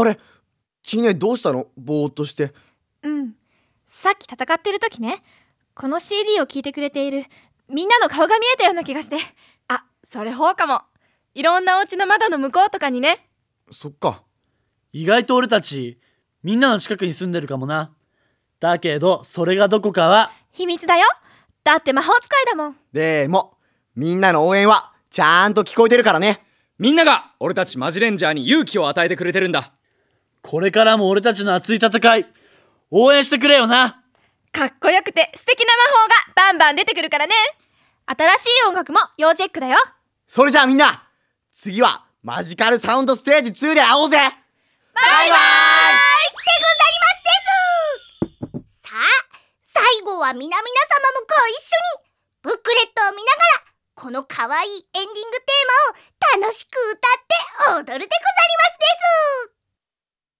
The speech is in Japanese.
あれちねどうしたのぼーっとしてうんさっき戦ってる時ねこの CD を聴いてくれているみんなの顔が見えたような気がしてあそれほうかもいろんなお家の窓の向こうとかにねそっか意外と俺たちみんなの近くに住んでるかもなだけどそれがどこかは秘密だよだって魔法使いだもんでもみんなの応援はちゃんと聞こえてるからねみんなが俺たちマジレンジャーに勇気を与えてくれてるんだこれからも俺たちの熱い戦い応援してくれよなかっこよくて素敵な魔法がバンバン出てくるからね新しい音楽も要チェックだよそれじゃあみんな次はマジカルサウンドステージ2で会おうぜバイバイでございますですさあ最後は皆々様もご一緒にブックレットを見ながらこの可愛いエンディングテーマを楽しく歌って踊るでございますです